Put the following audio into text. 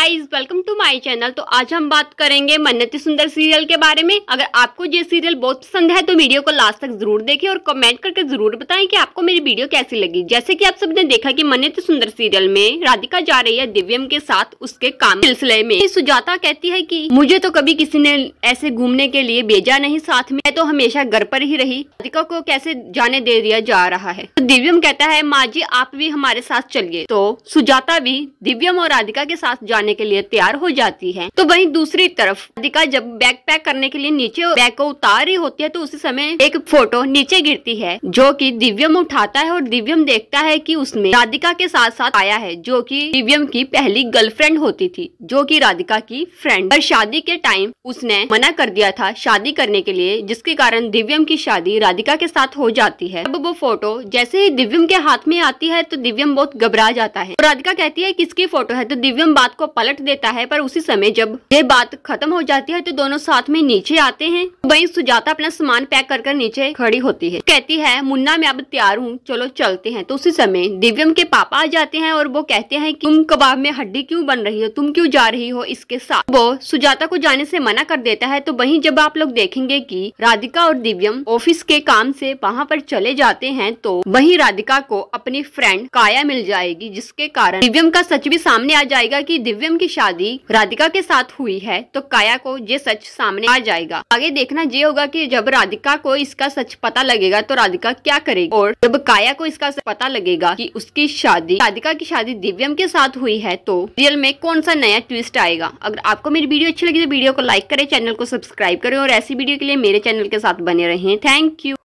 guys welcome to my channel तो आज हम बात करेंगे मन्नती सुंदर सीरियल के बारे में अगर आपको ये सीरियल बहुत पसंद है तो वीडियो को लास्ट तक जरूर देखें और कमेंट करके जरूर बताएं कि आपको मेरी वीडियो कैसी लगी जैसे कि आप सबने देखा कि मन्नती सुंदर सीरियल में राधिका जा रही है दिव्यम के साथ उसके काम सिलसिले में सुजाता कहती है की मुझे तो कभी किसी ने ऐसे घूमने के लिए भेजा नहीं साथ में तो हमेशा घर पर ही रही राधिका को कैसे जाने दे दिया जा रहा है तो दिव्यम कहता है माँ जी आप भी हमारे साथ चलिए तो सुजाता भी दिव्यम और राधिका के साथ जाने करने के लिए तैयार हो जाती है तो वही दूसरी तरफ राधिका जब बैग पैक करने के लिए नीचे बैग को उतार रही होती है तो उसी समय एक फोटो नीचे गिरती है जो की दिव्यम उठाता है और दिव्यम देखता है की उसमें राधिका के साथ साथ आया है जो की दिव्यम की पहली गर्लफ्रेंड होती थी जो की राधिका की फ्रेंड पर शादी के टाइम उसने मना कर दिया था शादी करने के लिए जिसके कारण दिव्यम की शादी राधिका के साथ हो जाती है अब वो फोटो जैसे ही दिव्यम के हाथ में आती है तो दिव्यम बहुत घबरा जाता है और तो राधिका कहती है किसकी फोटो है तो दिव्यम बात को पलट देता है पर उसी समय जब ये बात खत्म हो जाती है तो दोनों साथ में नीचे आते हैं वही सुजाता अपना सामान पैक कर कर नीचे खड़ी होती है कहती है मुन्ना मैं अब तैयार हूँ चलो चलते हैं तो उसी समय दिव्यम के पापा आ जाते हैं और वो कहते हैं कि तुम कबाब में हड्डी क्यों बन रही हो तुम क्यों जा रही हो इसके साथ वो सुजाता को जाने से मना कर देता है तो वही जब आप लोग देखेंगे कि राधिका और दिव्यम ऑफिस के काम से वहाँ पर चले जाते हैं तो वही राधिका को अपनी फ्रेंड काया मिल जाएगी जिसके कारण दिव्यम का सच भी सामने आ जाएगा कि दिव्यम प्रीतम की शादी राधिका के साथ हुई है तो काया को ये सच सामने आ जाएगा आगे देखना ये होगा कि जब राधिका को इसका सच पता लगेगा तो राधिका क्या करेगी और जब काया को इसका पता लगेगा कि उसकी शादी राधिका की शादी दिव्यम के साथ हुई है तो रियल में कौन सा नया ट्विस्ट आएगा अगर आपको मेरी वीडियो अच्छी लगी तो वीडियो को लाइक करे चैनल को सब्सक्राइब करें और ऐसी वीडियो के लिए मेरे चैनल के साथ बने रहे थैंक यू